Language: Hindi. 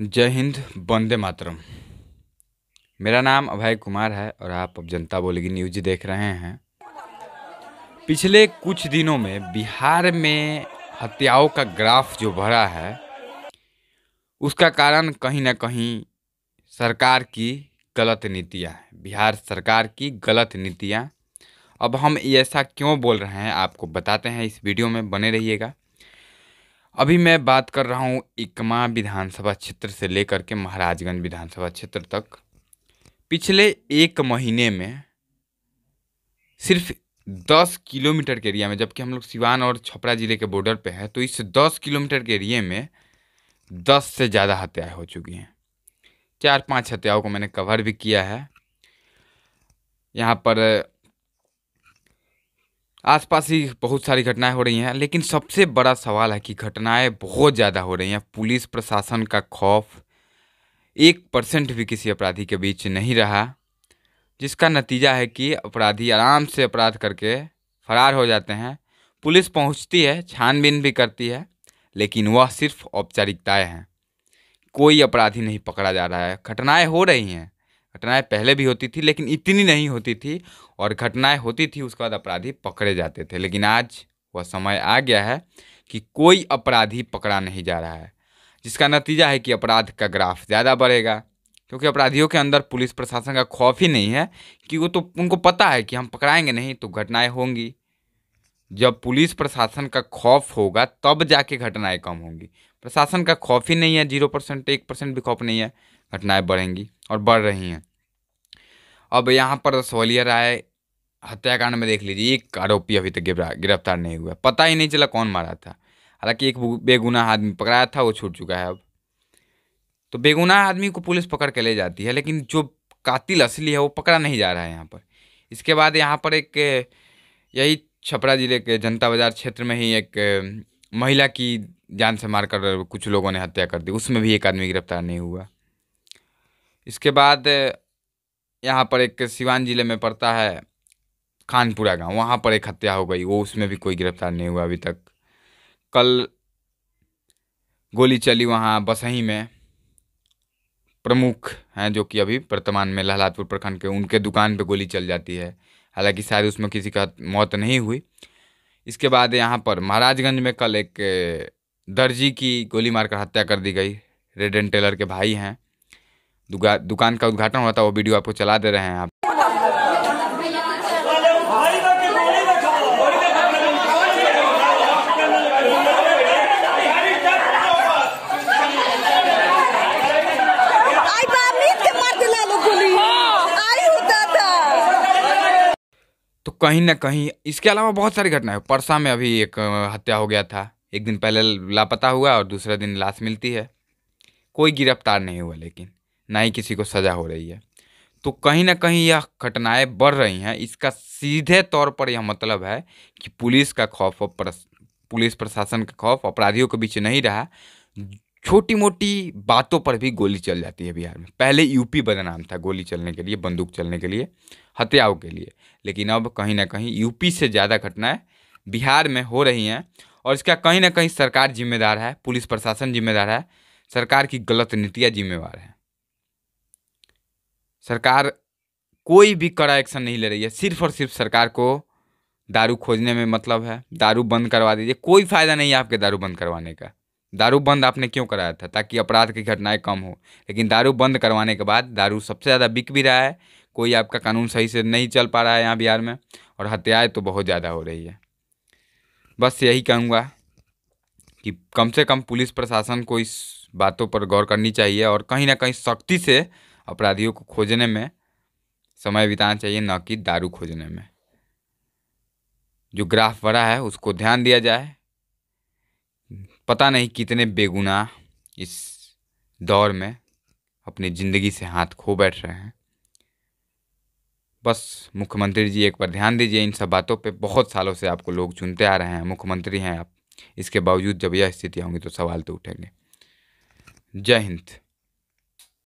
जय हिंद वंदे मातरम मेरा नाम अभय कुमार है और आप अब जनता बोलेगी न्यूज देख रहे हैं पिछले कुछ दिनों में बिहार में हत्याओं का ग्राफ जो भरा है उसका कारण कहीं ना कहीं सरकार की गलत नीतियाँ हैं बिहार सरकार की गलत नीतियाँ अब हम ऐसा क्यों बोल रहे हैं आपको बताते हैं इस वीडियो में बने रहिएगा अभी मैं बात कर रहा हूँ इकमा विधानसभा क्षेत्र से लेकर के महाराजगंज विधानसभा क्षेत्र तक पिछले एक महीने में सिर्फ दस किलोमीटर के एरिया में जबकि हम लोग सिवान और छपरा ज़िले के बॉर्डर पे हैं तो इस दस किलोमीटर के एरिए में दस से ज़्यादा हत्याएं हो चुकी हैं चार पांच हत्याओं को मैंने कवर भी किया है यहाँ पर आसपास ही बहुत सारी घटनाएं हो रही हैं लेकिन सबसे बड़ा सवाल है कि घटनाएं बहुत ज़्यादा हो रही हैं पुलिस प्रशासन का खौफ एक परसेंट भी किसी अपराधी के बीच नहीं रहा जिसका नतीजा है कि अपराधी आराम से अपराध करके फरार हो जाते हैं पुलिस पहुंचती है छानबीन भी करती है लेकिन वह सिर्फ औपचारिकताएं हैं कोई अपराधी नहीं पकड़ा जा रहा है घटनाएं हो रही हैं घटनाएं पहले भी होती थी लेकिन इतनी नहीं होती थी और घटनाएं होती थी उसके बाद अपराधी पकड़े जाते थे लेकिन आज वह समय आ गया है कि कोई अपराधी पकड़ा नहीं जा रहा है जिसका नतीजा है कि अपराध का ग्राफ ज़्यादा बढ़ेगा क्योंकि अपराधियों के अंदर पुलिस प्रशासन का खौफ ही नहीं है कि वो तो उनको पता है कि हम पकड़ाएंगे नहीं तो घटनाएं होंगी जब पुलिस प्रशासन का खौफ होगा तब जाके घटनाएं कम होंगी प्रशासन का खौफ ही नहीं है जीरो परसेंट एक परसेंट भी खौफ नहीं है घटनाएं बढ़ेंगी और बढ़ रही हैं अब यहाँ पर रसौलिया राय हत्याकांड में देख लीजिए एक आरोपी अभी तक गिरफ्तार नहीं हुआ पता ही नहीं चला कौन मारा था हालांकि एक बेगुनाह आदमी पकड़ाया था वो छूट चुका है अब तो बेगुनाह आदमी को पुलिस पकड़ के ले जाती है लेकिन जो कातिल असली है वो पकड़ा नहीं जा रहा है यहाँ पर इसके बाद यहाँ पर एक यही छपरा जिले के जनता बाजार क्षेत्र में ही एक महिला की जान से मारकर कुछ लोगों ने हत्या कर दी उसमें भी एक आदमी गिरफ्तार नहीं हुआ इसके बाद यहाँ पर एक सिवान ज़िले में पड़ता है खानपुरा गांव वहाँ पर एक हत्या हो गई वो उसमें भी कोई गिरफ्तार नहीं हुआ अभी तक कल गोली चली वहाँ बसही में प्रमुख हैं जो कि अभी वर्तमान में लहलादपुर प्रखंड के उनके दुकान पे गोली चल जाती है हालांकि शायद उसमें किसी का मौत नहीं हुई इसके बाद यहाँ पर महाराजगंज में कल एक दर्जी की गोली मारकर हत्या कर दी गई रेडन टेलर के भाई हैं दुकान का उद्घाटन हुआ था वो वीडियो आपको चला दे रहे हैं आप हाँ। तो कहीं ना कहीं इसके अलावा बहुत सारी घटनाएं परसा में अभी एक हत्या हो गया था एक दिन पहले लापता हुआ और दूसरा दिन लाश मिलती है कोई गिरफ्तार नहीं हुआ लेकिन ना ही किसी को सज़ा हो रही है तो कहीं ना कहीं यह घटनाएं बढ़ रही हैं इसका सीधे तौर पर यह मतलब है कि पुलिस का खौफ और पुलिस प्रशासन का खौफ अपराधियों के बीच नहीं रहा छोटी मोटी बातों पर भी गोली चल जाती है बिहार में पहले यूपी बदनाम था गोली चलने के लिए बंदूक चलने के लिए हत्याओं के लिए लेकिन अब कहीं ना कहीं यूपी से ज़्यादा घटनाएं बिहार में हो रही हैं और इसका कहीं ना कहीं सरकार जिम्मेदार है पुलिस प्रशासन जिम्मेदार है सरकार की गलत नीतियाँ जिम्मेवार हैं सरकार कोई भी कड़ा एक्शन नहीं ले रही है सिर्फ और सिर्फ सरकार को दारू खोजने में मतलब है दारू बंद करवा दीजिए कोई फ़ायदा नहीं है आपके दारू बंद करवाने का दारू बंद आपने क्यों कराया था ताकि अपराध की घटनाएं कम हो लेकिन दारू बंद करवाने के बाद दारू सबसे ज़्यादा बिक भी रहा है कोई आपका कानून सही से नहीं चल पा रहा है यहाँ बिहार में और हत्याएं तो बहुत ज़्यादा हो रही है बस यही कहूँगा कि कम से कम पुलिस प्रशासन को इस बातों पर गौर करनी चाहिए और कहीं ना कहीं सख्ती से अपराधियों को खोजने में समय बिताना चाहिए न कि दारू खोजने में जो ग्राफ बड़ा है उसको ध्यान दिया जाए पता नहीं कितने बेगुनाह इस दौर में अपनी ज़िंदगी से हाथ खो बैठ रहे हैं बस मुख्यमंत्री जी एक बार ध्यान दीजिए इन सब बातों पे बहुत सालों से आपको लोग चुनते आ रहे हैं मुख्यमंत्री हैं आप इसके बावजूद जब यह स्थिति होंगी तो सवाल तो उठेंगे जय हिंद